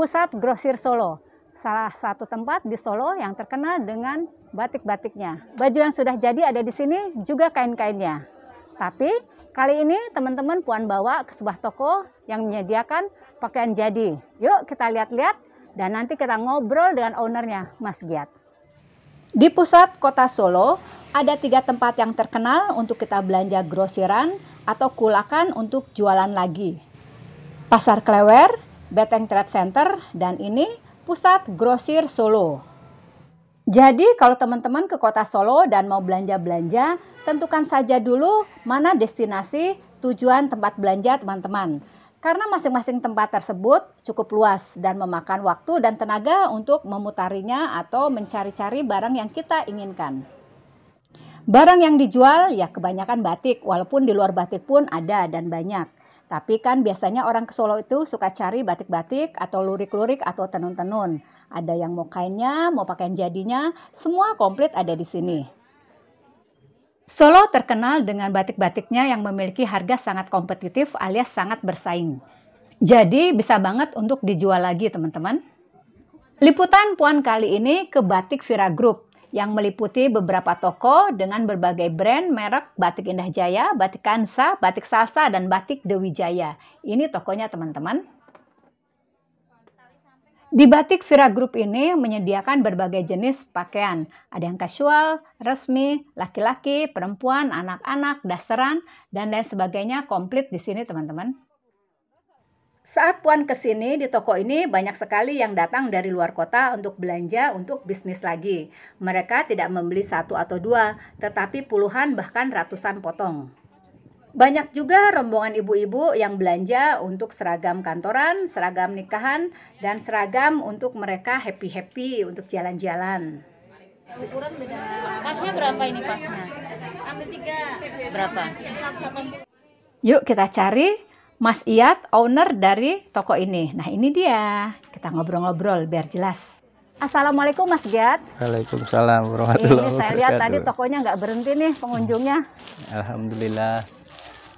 Pusat Grosir Solo, salah satu tempat di Solo yang terkenal dengan batik-batiknya. Baju yang sudah jadi ada di sini juga kain-kainnya. Tapi kali ini teman-teman Puan bawa ke sebuah toko yang menyediakan pakaian jadi. Yuk kita lihat-lihat dan nanti kita ngobrol dengan ownernya, Mas Giat. Di pusat kota Solo, ada tiga tempat yang terkenal untuk kita belanja grosiran atau kulakan untuk jualan lagi. Pasar Klewer, Beteng Trade Center dan ini pusat grosir Solo. Jadi kalau teman-teman ke kota Solo dan mau belanja-belanja, tentukan saja dulu mana destinasi tujuan tempat belanja teman-teman. Karena masing-masing tempat tersebut cukup luas dan memakan waktu dan tenaga untuk memutarinya atau mencari-cari barang yang kita inginkan. Barang yang dijual ya kebanyakan batik, walaupun di luar batik pun ada dan banyak. Tapi kan biasanya orang ke Solo itu suka cari batik-batik atau lurik-lurik atau tenun-tenun. Ada yang mau kainnya, mau pakaian jadinya, semua komplit ada di sini. Solo terkenal dengan batik-batiknya yang memiliki harga sangat kompetitif alias sangat bersaing. Jadi bisa banget untuk dijual lagi teman-teman. Liputan Puan kali ini ke Batik Vira Group yang meliputi beberapa toko dengan berbagai brand merek Batik Indah Jaya, Batik Kansa, Batik Salsa, dan Batik Dewi Jaya. Ini tokonya teman-teman. Di Batik Vira Group ini menyediakan berbagai jenis pakaian. Ada yang kasual, resmi, laki-laki, perempuan, anak-anak, dasaran, dan lain sebagainya komplit di sini teman-teman. Saat Puan kesini di toko ini banyak sekali yang datang dari luar kota untuk belanja untuk bisnis lagi. Mereka tidak membeli satu atau dua, tetapi puluhan bahkan ratusan potong. Banyak juga rombongan ibu-ibu yang belanja untuk seragam kantoran, seragam nikahan, dan seragam untuk mereka happy-happy untuk jalan-jalan. Ukuran Pasnya berapa ini pasnya? Ambil tiga. Berapa? Yuk kita cari Mas Iyat, owner dari toko ini. Nah ini dia, kita ngobrol-ngobrol biar jelas. Assalamualaikum Mas Giat. Waalaikumsalam warahmatullahi wabarakatuh. Saya lihat tadi tokonya nggak berhenti nih pengunjungnya. Alhamdulillah.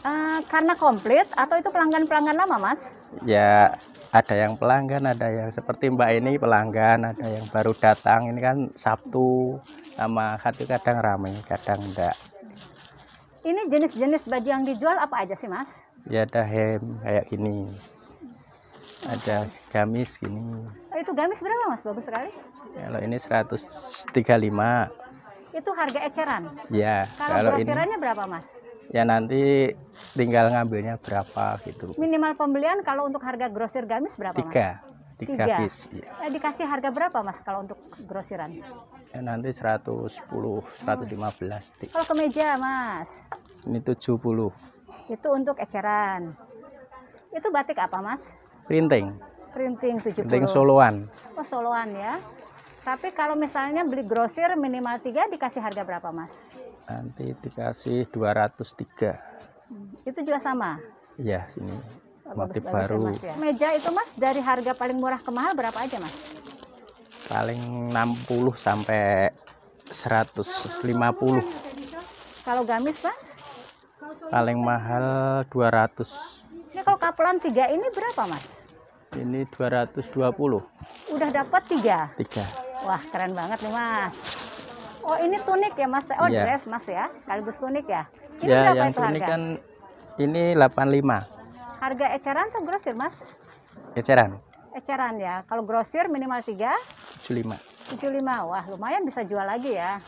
Uh, karena komplit atau itu pelanggan-pelanggan lama Mas? Ya ada yang pelanggan, ada yang seperti Mbak ini pelanggan, ada yang baru datang. Ini kan Sabtu sama hati kadang ramai, kadang enggak. Ini jenis-jenis baju yang dijual apa aja sih, Mas? Ya ada hem kayak gini. Ada gamis gini. Oh, itu gamis berapa, Mas? Bagus sekali. Kalau ini 135. Itu harga eceran? Ya. Kalau, grosirannya berapa, Mas? ya nanti tinggal ngambilnya berapa gitu. Minimal pembelian kalau untuk harga grosir gamis berapa? Tiga, mas? tiga, tiga. piece. Ya. dikasih harga berapa mas kalau untuk grosiran? ya nanti 110 115 stik. kalau ke meja, mas ini 70 itu untuk eceran itu batik apa mas printing printing 70 printing soloan oh soloan ya tapi kalau misalnya beli grosir minimal 3 dikasih harga berapa mas nanti dikasih 203 hmm, itu juga sama iya sini motif bagus, ya, baru ya, mas, ya. meja itu mas dari harga paling murah ke mahal berapa aja mas paling 60 sampai 150 kalau gamis mas paling mahal 200 ini kalau kapelan tiga ini berapa mas ini 220 udah dapat tiga tiga wah keren banget nih mas oh ini tunik ya mas oh ya. dress mas ya sekaligus tunik ya ini ya berapa yang itu tunik harga? kan ini 85 harga eceran atau grosir mas eceran eceran ya. Kalau grosir minimal 3? 75. 75. Wah, lumayan bisa jual lagi ya.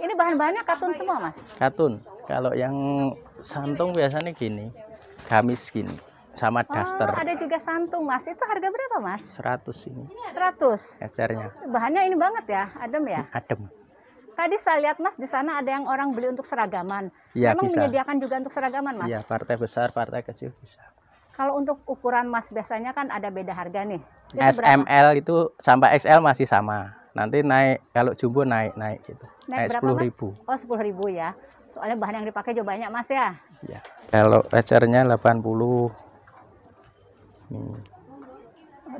Ini bahan-bahannya katun semua, Mas? Katun. Kalau yang santung biasanya gini. Gamis gini sama oh, ada juga santung, Mas. Itu harga berapa, Mas? 100 ini. 100. Ecernya. Bahannya ini banget ya, adem ya? Adem. Tadi saya lihat Mas di sana ada yang orang beli untuk seragaman. Ya, Memang bisa. menyediakan juga untuk seragaman, Mas? Iya, partai besar, partai kecil bisa. Kalau untuk ukuran emas biasanya kan ada beda harga nih. SML itu sampai XL masih sama. Nanti naik kalau jumbo naik naik gitu. Naik, naik 10 ribu. Oh 10 ribu ya. Soalnya bahan yang dipakai juga banyak Mas ya. Ya. Kalau ecernya 80. Hmm.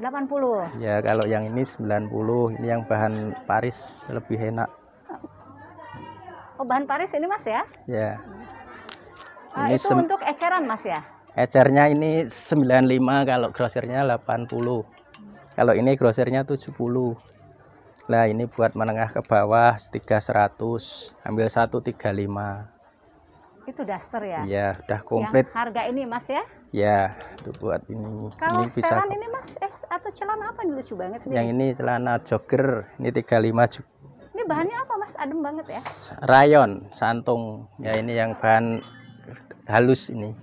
80. Ya, kalau yang ini 90, ini yang bahan Paris lebih enak. Oh, bahan Paris ini Mas ya? Ya. ini itu untuk eceran Mas ya? ecernya ini 95 kalau grosirnya 80 kalau ini grosirnya 70 Nah, ini buat menengah ke bawah 300 ambil 135 itu daster ya ya udah komplit Yang harga ini mas ya ya itu buat ini kalau ini bisa ini mas es atau celana apa ini lucu banget nih yang ini celana jogger ini 35 juga ini bahannya apa mas adem banget ya rayon santung ya ini yang bahan halus ini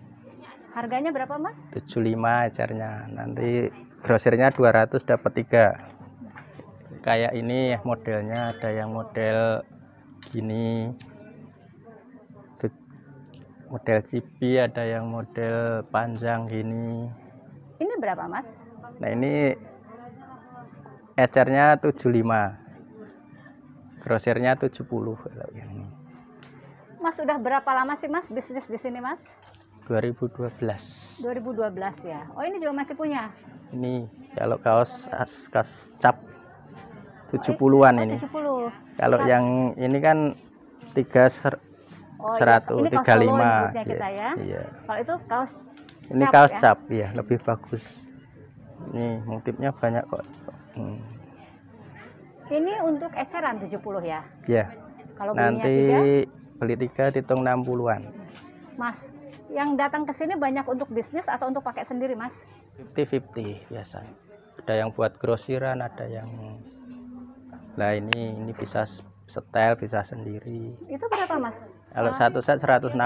Harganya berapa, Mas? 75 ecernya. Nanti grosirnya 200 dapat 3. Kayak ini ya modelnya ada yang model gini. Model cipi, ada yang model panjang gini. Ini berapa, Mas? Nah, ini ecernya 75. Grosirnya 70 kalau yang ini. Mas sudah berapa lama sih Mas bisnis di sini Mas? 2012. 2012 ya. Oh, ini juga masih punya? Ini kalau kaos askas cap 70-an oh, ini. Oh, 70. Kalau Bukan. yang ini kan 3 ser oh, 100 iya. 35 kita iya, ya. Iya. Kalau itu kaos cap, Ini kaos ya? cap ya, lebih bagus. Ini motifnya banyak kok. Hmm. Ini untuk eceran 70 ya? Iya. Kalau nanti tiga? beli tiga hitung 60-an. Mas, yang datang ke sini banyak untuk bisnis atau untuk pakai sendiri, Mas? 50-50 biasa. Ada yang buat grosiran, ada yang Nah, ini ini bisa setel, bisa sendiri. Itu berapa, Mas? Kalau ah. satu set 160.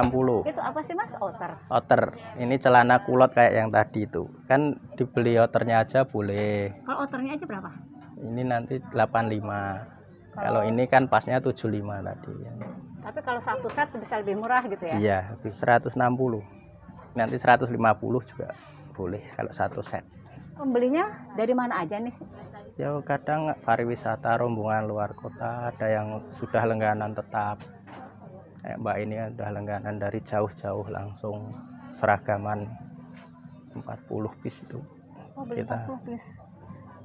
Itu apa sih, Mas? Outer. Outer. Ini celana kulot kayak yang tadi itu. Kan dibeli outernya aja boleh. Kalau outernya aja berapa? Ini nanti 85. Kalau, Kalau oh. ini kan pasnya 75 tadi. Tapi kalau satu set bisa lebih murah gitu ya? Iya, habis 160. Nanti 150 juga boleh kalau satu set. Pembelinya dari mana aja nih? Ya kadang pariwisata, rombongan luar kota, ada yang sudah lengganan tetap. Kayak Mbak ini kan, sudah lengganan dari jauh-jauh langsung seragaman 40 pis itu. Oh, kita. 40 pis.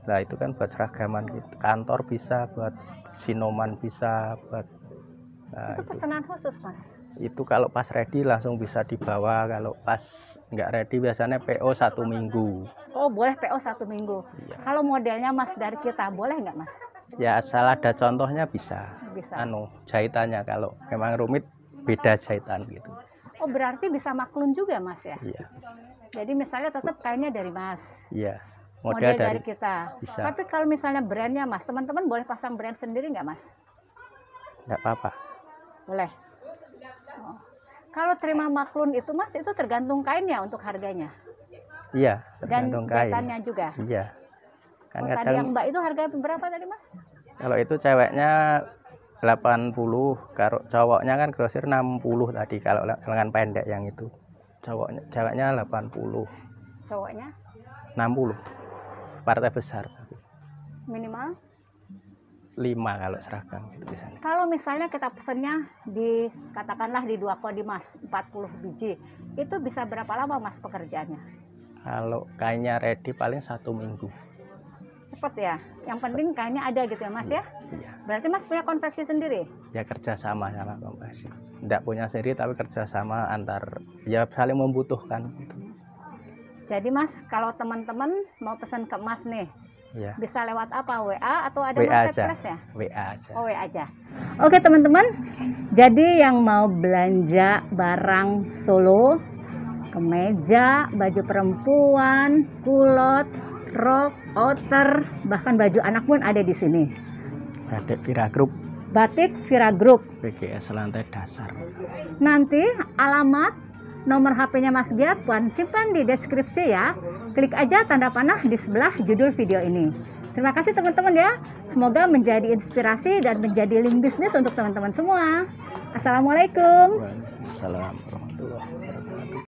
Nah, itu kan buat seragaman gitu. Kantor bisa, buat sinoman bisa, buat Nah, itu pesanan itu. khusus mas? Itu kalau pas ready langsung bisa dibawa, kalau pas nggak ready biasanya PO satu minggu. Oh boleh PO satu minggu. Ya. Kalau modelnya mas dari kita boleh nggak mas? Ya asal ada contohnya bisa. Bisa. Anu jahitannya kalau memang rumit beda jahitan gitu. Oh berarti bisa maklun juga mas ya? Iya. Jadi misalnya tetap kainnya dari mas. Iya. Model, model dari, dari kita. Bisa. Tapi kalau misalnya brandnya mas, teman-teman boleh pasang brand sendiri nggak mas? Nggak apa-apa boleh oh. kalau terima maklun itu mas itu tergantung kainnya untuk harganya iya tergantung dan kain. juga iya kan oh, kadang, tadi yang mbak itu harga berapa tadi mas kalau itu ceweknya 80 kalau cowoknya kan grosir 60 tadi kalau lengan pendek yang itu cowoknya ceweknya 80 cowoknya 60 partai besar minimal lima kalau serahkan. gitu misalnya. Kalau misalnya kita pesennya di katakanlah di dua kodi mas puluh biji, itu bisa berapa lama mas pekerjaannya? Kalau kainnya ready paling satu minggu. Cepet ya. Yang Cepet. penting kainnya ada gitu ya mas ya. Iya. Berarti mas punya konveksi sendiri? Ya kerja sama sama konveksi. Tidak punya sendiri tapi kerja sama antar ya saling membutuhkan. Gitu. Jadi mas kalau teman-teman mau pesan ke mas nih, Ya. Bisa lewat apa? WA atau ada WA Plus aja. ya? WA aja. Oh, WA aja. Oke, teman-teman. Jadi yang mau belanja barang Solo, kemeja, baju perempuan, kulot, rok, outer, bahkan baju anak pun ada di sini. Batik Vira Group. Batik Vira Group. PGS lantai dasar. Nanti alamat nomor HP-nya Mas Biar Puan simpan di deskripsi ya. Klik aja tanda panah di sebelah judul video ini. Terima kasih teman-teman ya. Semoga menjadi inspirasi dan menjadi link bisnis untuk teman-teman semua. Assalamualaikum. Assalamualaikum warahmatullahi